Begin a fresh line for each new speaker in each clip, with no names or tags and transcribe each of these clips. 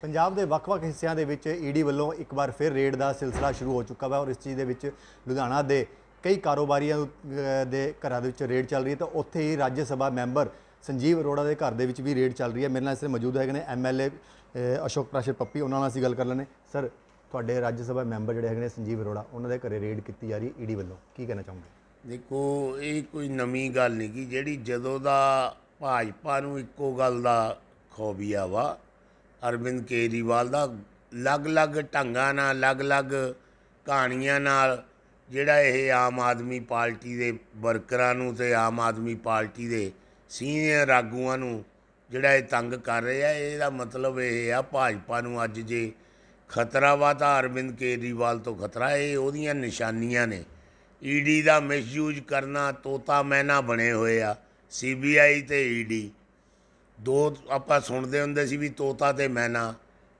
ਪੰਜਾਬ ਦੇ ਵੱਖ-ਵੱਖ ਹਿੱਸਿਆਂ ਦੇ ਵਿੱਚ ਈਡੀ ਵੱਲੋਂ ਇੱਕ ਵਾਰ ਫਿਰ ਰੇਡ ਦਾ ਸਿਲਸਿਲਾ ਸ਼ੁਰੂ ਹੋ ਚੁੱਕਾ ਹੈ ਔਰ ਇਸ ਚੀਜ਼ ਦੇ ਵਿੱਚ ਲੁਧਿਆਣਾ ਦੇ ਕਈ ਕਾਰੋਬਾਰੀਆਂ ਦੇ ਘਰਾਂ ਦੇ ਵਿੱਚ ਰੇਡ ਚੱਲ ਰਹੀ ਹੈ ਤਾਂ ਉੱਥੇ ਹੀ ਰਾਜ ਸਭਾ ਮੈਂਬਰ ਸੰਜੀਵ ਅਰੋੜਾ ਦੇ ਘਰ ਦੇ ਵਿੱਚ ਵੀ ਰੇਡ ਚੱਲ ਰਹੀ ਹੈ ਮੇਰੇ ਨਾਲ ਇਸ ਮੌਜੂਦ ਹੈਗੇ ਨੇ ਐਮਐਲਏ ਅਸ਼ੋਕ ਪ੍ਰਾਸ਼ਰ ਪੱਪੀ ਉਹਨਾਂ ਨਾਲ ਅਸੀਂ ਗੱਲ ਕਰ ਲੈਣੇ ਸਰ ਤੁਹਾਡੇ ਰਾਜ ਸਭਾ ਮੈਂਬਰ ਜਿਹੜੇ ਹੈਗੇ ਨੇ ਸੰਜੀਵ ਅਰੋੜਾ ਉਹਨਾਂ ਦੇ ਘਰੇ ਰੇਡ ਕੀਤੀ ਜਾ ਰਹੀ ਈਡੀ ਵੱਲੋਂ ਕੀ ਕਹਿਣਾ ਚਾਹੁੰਗੇ
ਦੇਖੋ ਇਹ ਕੋਈ ਨਵੀਂ ਗੱਲ ਨਹੀਂ ਕਿ ਜਿਹੜੀ ਜਦੋਂ ਦਾ ਭਾਜਪਾ ਨੂੰ ਇੱਕੋ ਗੱਲ ਦਾ ਖੋਬੀਆ ਵਾ ਅਰਵਿੰਦ ਕੇਜਰੀਵਾਲ ਦਾ ਅਲੱਗ-ਅਲੱਗ ਢੰਗਾਂ ਨਾਲ ਅਲੱਗ-ਅਲੱਗ ਕਹਾਣੀਆਂ ਨਾਲ ਜਿਹੜਾ ਇਹ ਆਮ ਆਦਮੀ ਪਾਰਟੀ ਦੇ ਵਰਕਰਾਂ ਨੂੰ ਤੇ ਆਮ ਆਦਮੀ ਪਾਰਟੀ ਦੇ ਸੀਨੀਅਰ ਆਗੂਆਂ ਨੂੰ ਜਿਹੜਾ ਇਹ ਤੰਗ ਕਰ ਰਿਹਾ ਇਹਦਾ ਮਤਲਬ ਇਹ ਆ ਭਾਜਪਾ ਨੂੰ ਅੱਜ ਜੇ ਖਤਰਾ ਵਾ ਅਰਵਿੰਦ ਕੇਜਰੀਵਾਲ ਤੋਂ ਖਤਰਾ ਇਹ ਉਹਦੀਆਂ ਨਿਸ਼ਾਨੀਆਂ ਨੇ ਈਡੀ ਦਾ ਮਿਸਯੂਜ਼ ਕਰਨਾ ਤੋਤਾ ਮੈਨਾ ਬਣੇ ਹੋਏ ਆ ਸੀਬੀਆਈ ਤੇ ਈਡੀ ਦੋ ਆਪਾਂ ਸੁਣਦੇ ਹੁੰਦੇ ਸੀ ਵੀ ਤੋਤਾ ਤੇ ਮੈਨਾ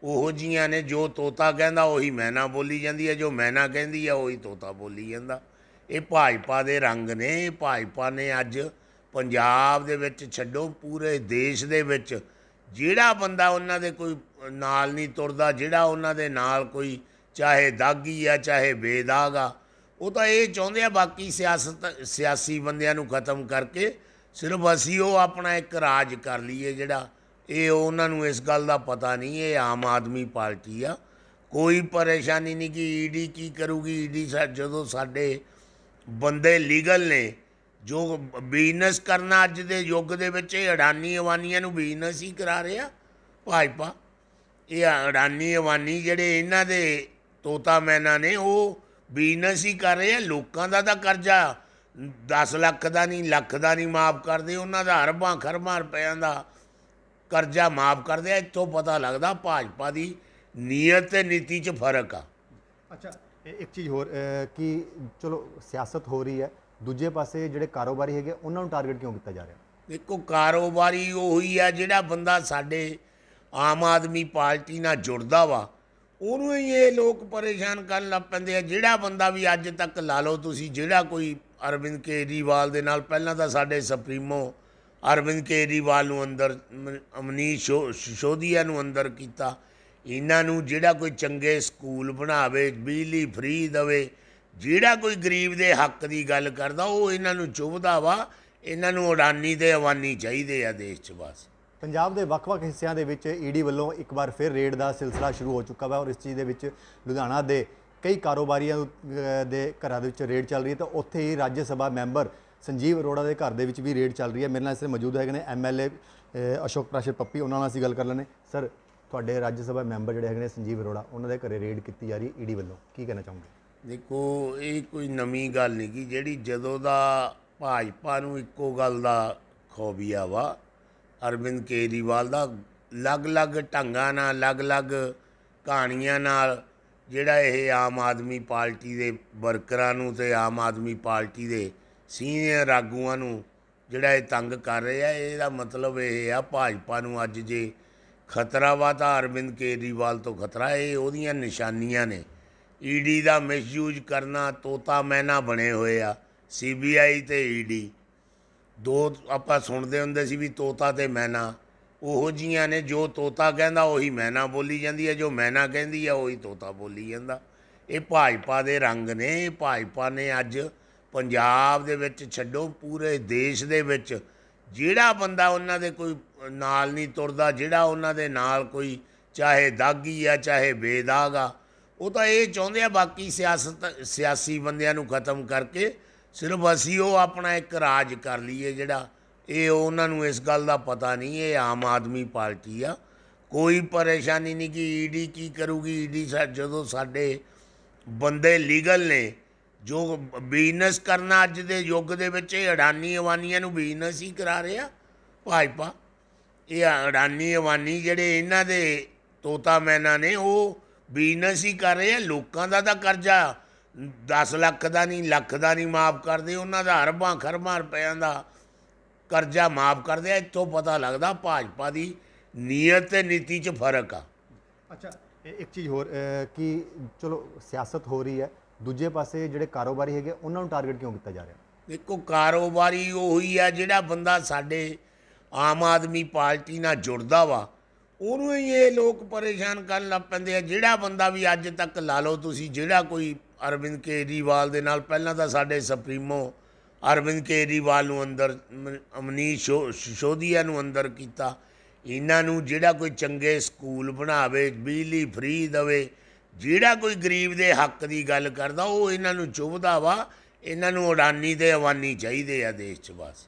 ਉਹੋ ਜੀਆਂ ਨੇ ਜੋ ਤੋਤਾ ਕਹਿੰਦਾ ਉਹੀ ਮੈਨਾ ਬੋਲੀ ਜਾਂਦੀ ਹੈ ਜੋ ਮੈਨਾ ਕਹਿੰਦੀ ਹੈ ਉਹੀ ਤੋਤਾ ਬੋਲੀ ਜਾਂਦਾ ਇਹ ਭਾਜਪਾ ਦੇ ਰੰਗ ਨੇ ਭਾਜਪਾ ਨੇ ਅੱਜ ਪੰਜਾਬ ਦੇ ਵਿੱਚ ਛੱਡੋ ਪੂਰੇ ਦੇਸ਼ ਦੇ ਵਿੱਚ ਜਿਹੜਾ ਬੰਦਾ ਉਹਨਾਂ ਦੇ ਕੋਈ ਨਾਲ ਨਹੀਂ ਤੁਰਦਾ ਜਿਹੜਾ ਉਹਨਾਂ ਦੇ ਨਾਲ ਕੋਈ ਚਾਹੇ ਦਾਗੀ ਆ ਚਾਹੇ ਬੇਦਾਗ ਆ ਉਹ ਤਾਂ ਇਹ ਚਾਹੁੰਦੇ ਆ ਬਾਕੀ ਸਿਆਸਤ ਸਿਆਸੀ ਬੰਦਿਆਂ ਨੂੰ ਖਤਮ ਕਰਕੇ ਸਿਰਫ ਅਸੀਂ ਉਹ ਆਪਣਾ ਇੱਕ ਰਾਜ ਕਰ ਲਈਏ ਜਿਹੜਾ ਇਹ ਉਹਨਾਂ ਨੂੰ ਇਸ ਗੱਲ ਦਾ ਪਤਾ ਨਹੀਂ ਇਹ ਆਮ ਆਦਮੀ ਪਾਰਟੀ ਆ ਕੋਈ ਪਰੇਸ਼ਾਨੀ ਨਹੀਂ ਕਿ ਈਡੀ ਕੀ ਕਰੂਗੀ ਈਡੀ ਜਦੋਂ ਸਾਡੇ ਬੰਦੇ ਲੀਗਲ ਨੇ ਜੋ ਬਿਜ਼ਨਸ ਕਰਨਾ ਅੱਜ ਦੇ ਯੁੱਗ ਦੇ ਵਿੱਚ ਇਹ ਅਡਾਨੀ ਅਵਾਨੀਆਂ ਨੂੰ ਬਿਜ਼ਨਸ ਹੀ ਕਰਾ ਰਿਹਾ ਭਾਜਪਾ ਇਹ ਅਡਾਨੀ ਅਵਾਨੀ ਜਿਹੜੇ ਇਹਨਾਂ ਦੇ ਤੋਤਾ ਮੈਨਾ ਨੇ ਉਹ ਬਿਜ਼ਨਸ ਹੀ ਕਰ ਰਹੇ ਆ ਲੋਕਾਂ ਦਾ ਤਾਂ ਕਰਜ਼ਾ 10 ਲੱਖ ਦਾ ਨਹੀਂ ਲੱਖ ਦਾ ਨਹੀਂ ਮਾਫ ਕਰਦੇ ਉਹਨਾਂ ਦਾ ਹਰਬਾਂ ਖਰਬਾਂ ਰੁਪਿਆਂ ਦਾ ਕਰਜ਼ਾ ਮਾਫ ਕਰਦੇ ਆ ਇਤੋਂ ਪਤਾ ਲੱਗਦਾ ਭਾਜਪਾ ਦੀ ਨੀਅਤ ਤੇ ਨੀਤੀ 'ਚ ਫਰਕ ਆ
ਅੱਛਾ ਇੱਕ ਚੀਜ਼ ਹੋਰ ਕਿ ਚਲੋ ਸਿਆਸਤ ਹੋ ਰਹੀ ਹੈ ਦੂਜੇ ਪਾਸੇ ਜਿਹੜੇ ਕਾਰੋਬਾਰੀ ਹੈਗੇ ਉਹਨਾਂ ਨੂੰ ਟਾਰਗੇਟ ਕਿਉਂ ਕੀਤਾ ਜਾ ਰਿਹਾ
ਦੇਖੋ ਕਾਰੋਬਾਰੀ ਉਹੀ ਆ ਜਿਹੜਾ ਬੰਦਾ ਸਾਡੇ ਆਮ ਆਦਮੀ ਪਾਰਟੀ ਨਾਲ ਜੁੜਦਾ ਵਾ ਉਹਨੂੰ ਹੀ ਇਹ ਲੋਕ ਪਰੇਸ਼ਾਨ ਕਰਨ ਲੱਪੰਦੇ ਪੈਂਦੇ ਆ ਜਿਹੜਾ ਬੰਦਾ ਵੀ ਅੱਜ ਤੱਕ ਲਾ ਲਓ ਤੁਸੀਂ ਜਿਹੜਾ ਕੋਈ ਅਰਵਿੰਦ ਕੇਜਰੀਵਾਲ ਦੇ ਨਾਲ ਪਹਿਲਾਂ ਤਾਂ ਸਾਡੇ ਸੁਪਰੀਮੋ ਅਰਵਿੰਦ ਕੇਜਰੀਵਾਲ ਨੂੰ ਅੰਦਰ ਅਮਨੀਸ਼ ਸ਼ੋਧੀਆ ਨੂੰ ਅੰਦਰ ਕੀਤਾ ਇਹਨਾਂ ਨੂੰ ਜਿਹੜਾ ਕੋਈ ਚੰਗੇ ਸਕੂਲ ਬਣਾਵੇ ਬਿਜਲੀ ਫ੍ਰੀ ਦੇਵੇ ਜਿਹੜਾ ਕੋਈ ਗਰੀਬ ਦੇ ਹੱਕ ਦੀ ਗੱਲ ਕਰਦਾ ਉਹ ਇਹਨਾਂ ਨੂੰ ਚੁਬਦਾ ਵਾ ਇਹਨਾਂ ਨੂੰ ਉਡਾਨੀ ਤੇ ਅਵਾਨੀ ਚਾਹੀਦੇ ਆ ਦੇਸ਼ 'ਚ ਬਸ
ਪੰਜਾਬ ਦੇ ਵੱਖ-ਵੱਖ ਹਿੱਸਿਆਂ ਦੇ ਵਿੱਚ ਈਡੀ ਵੱਲੋਂ ਇੱਕ ਵਾਰ ਫਿਰ ਰੇਡ ਦਾ ਸਿਲਸਿਲਾ ਸ਼ੁਰੂ ਹੋ ਚੁੱਕਾ ਹੈ ਔਰ ਇਸ ਚੀਜ਼ ਦੇ ਵਿੱਚ ਲੁਧਿਆਣਾ ਦੇ ਕਈ ਕਾਰੋਬਾਰੀਆਂ ਦੇ ਘਰਾਂ ਦੇ ਵਿੱਚ ਰੇਡ ਚੱਲ ਰਹੀ ਹੈ ਤਾਂ ਉੱਥੇ ਹੀ ਰਾਜ ਸਭਾ ਮੈਂਬਰ ਸੰਜੀਵ ਅਰੋੜਾ ਦੇ ਘਰ ਦੇ ਵਿੱਚ ਵੀ ਰੇਡ ਚੱਲ ਰਹੀ ਹੈ ਮੇਰੇ ਨਾਲ ਇਸ ਮੌਜੂਦ ਹੈਗੇ ਨੇ ਐਮਐਲਏ ਅਸ਼ੋਕ ਪ੍ਰਾਸ਼ਰ ਪੱਪੀ ਉਹਨਾਂ ਨਾਲ ਅਸੀਂ ਗੱਲ ਕਰ ਲੈਣੇ ਸਰ ਤੁਹਾਡੇ ਰਾਜ ਸਭਾ ਮੈਂਬਰ ਜਿਹੜੇ ਹੈਗੇ ਨੇ ਸੰਜੀਵ ਅਰੋੜਾ ਉਹਨਾਂ ਦੇ ਘਰੇ ਰੇਡ ਕੀਤੀ ਜਾ ਰਹੀ ਈਡੀ ਵੱਲੋਂ ਕੀ ਕਹਿਣਾ ਚਾਹੋਗੇ ਦੇਖੋ ਇਹ
ਕੋਈ ਨਵੀਂ ਗੱਲ ਨਹੀਂ ਕਿ ਜਿਹੜੀ ਜਦੋਂ ਦਾ ਭਾਜਪਾ ਨੂੰ ਇੱਕੋ ਗੱਲ ਦਾ ਖੋਬੀਆ ਵਾ ਅਰਵਿੰਦ ਕੇਜਰੀਵਾਲ ਦਾ ਲੱਗ-ਲੱਗ ਢੰਗਾਂ ਨਾਲ ਲੱਗ-ਲੱਗ ਕਹਾਣੀਆਂ ਨਾਲ ਜਿਹੜਾ ਇਹ ਆਮ ਆਦਮੀ ਪਾਰਟੀ ਦੇ ਵਰਕਰਾਂ ਨੂੰ ਤੇ ਆਮ ਆਦਮੀ ਪਾਰਟੀ ਦੇ ਸੀਨੀਅਰ ਆਗੂਆਂ ਨੂੰ ਜਿਹੜਾ ਇਹ ਤੰਗ ਕਰ ਰਿਹਾ ਇਹਦਾ ਮਤਲਬ ਇਹ ਆ ਭਾਜਪਾ ਨੂੰ ਅੱਜ ਜੇ ਖਤਰਾ ਵਾ ਤਾਂ ਅਰਵਿੰਦ ਕੇਜਰੀਵਾਲ ਤੋਂ ਖਤਰਾ ਇਹ ਉਹਦੀਆਂ ਨਿਸ਼ਾਨੀਆਂ ਨੇ ਈਡੀ e ਦਾ ਮਿਸਯੂਜ਼ ਕਰਨਾ ਤੋਤਾ ਮੈਨਾ ਬਣੇ ਹੋਏ ਆ ਸੀਬੀਆਈ ਤੇ ਈਡੀ e ਦੋ ਆਪਾਂ ਸੁਣਦੇ ਹੁੰਦੇ ਸੀ ਵੀ ਤੋਤਾ ਤੇ ਮੈਨਾ ਉਹੋ ਜੀਆਂ ਨੇ ਜੋ ਤੋਤਾ ਕਹਿੰਦਾ ਉਹੀ ਮੈਨਾ ਬੋਲੀ ਜਾਂਦੀ ਹੈ ਜੋ ਮੈਨਾ ਕਹਿੰਦੀ ਹੈ ਉਹੀ ਤੋਤਾ ਬੋਲੀ ਜਾਂਦਾ ਇਹ ਭਾਜਪਾ ਦੇ ਰੰਗ ਨੇ ਭਾਜਪਾ ਨੇ ਅੱਜ ਪੰਜਾਬ ਦੇ ਵਿੱਚ ਛੱਡੋ ਪੂਰੇ ਦੇਸ਼ ਦੇ ਵਿੱਚ ਜਿਹੜਾ ਬੰਦਾ ਉਹਨਾਂ ਦੇ ਕੋਈ ਨਾਲ ਨਹੀਂ ਤੁਰਦਾ ਜਿਹੜਾ ਉਹਨਾਂ ਦੇ ਨਾਲ ਕੋਈ ਚਾਹੇ ਦਾਗੀ ਆ ਚਾਹੇ ਬੇਦਾਗਾ ਉਹ ਤਾਂ ਇਹ ਚਾਹੁੰਦੇ ਆ ਬਾਕੀ ਸਿਆਸਤ ਸਿਆਸੀ ਬੰਦਿਆਂ ਨੂੰ ਖਤਮ ਕਰਕੇ ਸਿਰਫ ਅਸੀਂ ਉਹ ਆਪਣਾ ਇੱਕ ਰਾਜ ਕਰ ਲਈਏ ਜਿਹੜਾ ਇਹ ਉਹਨਾਂ ਨੂੰ ਇਸ ਗੱਲ ਦਾ ਪਤਾ ਨਹੀਂ ਇਹ ਆਮ ਆਦਮੀ ਪਾਰਟੀ ਆ ਕੋਈ ਪਰੇਸ਼ਾਨੀ ਨਹੀਂ ਕਿ ਈਡੀ e ਕੀ ਕਰੂਗੀ ਈਡੀ e ਜਦੋਂ ਸਾਡੇ ਬੰਦੇ ਲੀਗਲ ਨੇ ਜੋ ਬਿਜ਼ਨਸ ਕਰਨਾ ਅੱਜ ਦੇ ਯੁੱਗ ਦੇ ਵਿੱਚ ਇਹ ਅਡਾਨੀ ਅਵਾਨੀਆਂ ਨੂੰ ਬਿਜ਼ਨਸ ਹੀ ਕਰਾ ਰਿਹਾ ਭਾਜਪਾ ਇਹ ਅਡਾਨੀ ਅਵਾਨੀ ਜਿਹੜੇ ਇਹਨਾਂ ਦੇ ਤੋਤਾ ਮੈਨਾ ਨੇ ਉਹ ਬਿਜ਼ਨਸ ਹੀ ਕਰ ਰਹੇ ਆ ਲੋਕਾਂ ਦਾ ਤਾਂ ਕਰਜ਼ਾ 10 ਲੱਖ ਦਾ ਨਹੀਂ ਲੱਖ ਦਾ ਨਹੀਂ ਮਾਫ ਕਰਦੇ ਉਹਨਾਂ ਦਾ ਹਰਬਾਂ ਖਰਬਾਂ ਰੁਪਿਆਂ ਦਾ ਕਰਜ਼ਾ ਮਾਫ ਕਰ ਦਿਆ ਇਤੋਂ ਪਤਾ ਲੱਗਦਾ ਭਾਜਪਾ ਦੀ ਨੀਅਤ ਤੇ ਨੀਤੀ 'ਚ ਫਰਕ ਆ
ਅੱਛਾ ਇੱਕ ਚੀਜ਼ ਹੋਰ ਕਿ ਚਲੋ ਸਿਆਸਤ ਹੋ ਰਹੀ ਹੈ ਦੂਜੇ ਪਾਸੇ ਜਿਹੜੇ ਕਾਰੋਬਾਰੀ ਹੈਗੇ ਉਹਨਾਂ ਨੂੰ ਟਾਰਗੇਟ ਕਿਉਂ ਕੀਤਾ ਜਾ ਰਿਹਾ ਦੇਖੋ ਕਾਰੋਬਾਰੀ ਉਹੀ ਆ ਜਿਹੜਾ ਬੰਦਾ ਸਾਡੇ
ਆਮ ਆਦਮੀ ਪਾਰਟੀ ਨਾਲ ਜੁੜਦਾ ਵਾ ਉਹਨੂੰ ਹੀ ਇਹ ਲੋਕ ਪਰੇਸ਼ਾਨ ਕਰਨ ਲੱਗ ਪੈਂਦੇ ਆ ਜਿਹੜਾ ਬੰਦਾ ਵੀ ਅੱਜ ਤੱਕ ਲਾ ਲਓ ਤੁਸੀਂ ਜਿਹੜਾ ਕੋਈ ਅਰਵਿੰਦ ਕੇਜਰੀਵਾਲ ਦੇ ਨਾਲ ਪਹਿਲਾਂ ਤਾਂ ਸਾਡੇ ਸੁਪਰੀਮੋ ਅਰਵਿੰਦ ਕੇਜਰੀਵਾਲ ਨੂੰ ਅੰਦਰ ਅਮਨੀਸ਼ ਸ਼ੋਦੀਆ ਨੂੰ ਅੰਦਰ ਕੀਤਾ ਇਹਨਾਂ ਨੂੰ ਜਿਹੜਾ ਕੋਈ ਚੰਗੇ ਸਕੂਲ ਬਣਾਵੇ ਬਿਜਲੀ ਫ੍ਰੀ ਦੇਵੇ ਜਿਹੜਾ ਕੋਈ ਗਰੀਬ ਦੇ ਹੱਕ ਦੀ ਗੱਲ ਕਰਦਾ ਉਹ ਇਹਨਾਂ ਨੂੰ ਚੁਬਦਾ ਵਾ ਇਹਨਾਂ ਨੂੰ ਉਡਾਨੀ ਤੇ ਅਵਾਨੀ ਚਾਹੀਦੇ ਆ ਦੇਸ਼ 'ਚ ਬਸ